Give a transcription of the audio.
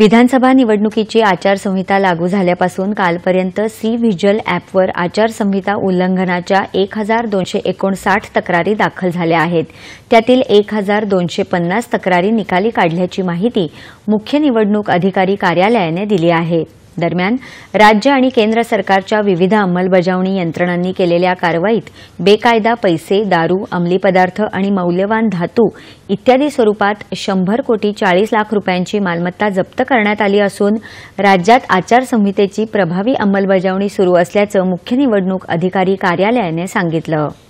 विधानसभा निवडणुकीची आचारसंहिता लागू झाल्यापासून कालपर्यंत सी व्हिज्युअल ॲपवर आचारसंहिता उल्लंघनाच्या एक हजार दोनशे एकोणसाठ तक्रारी दाखल झाल्या आहेत त्यातील एक हजार दोनशे पन्नास तक्रारी निकाली काढल्याची माहिती मुख्य निवडणूक अधिकारी कार्यालयाने दिली आहे दरम्यान राज्य आणि केंद्र सरकारच्या विविध अंमलबजावणी यंत्रणांनी केलेल्या कारवाईत बेकायदा पैसे दारू अंमली पदार्थ आणि मौल्यवान धातू इत्यादी स्वरूपात शंभर कोटी चाळीस लाख रुपयांची मालमत्ता जप्त करण्यात आली असून राज्यात आचारसंहितेची प्रभावी अंमलबजावणी सुरू असल्याचं मुख्य निवडणूक अधिकारी कार्यालयाने सांगितलं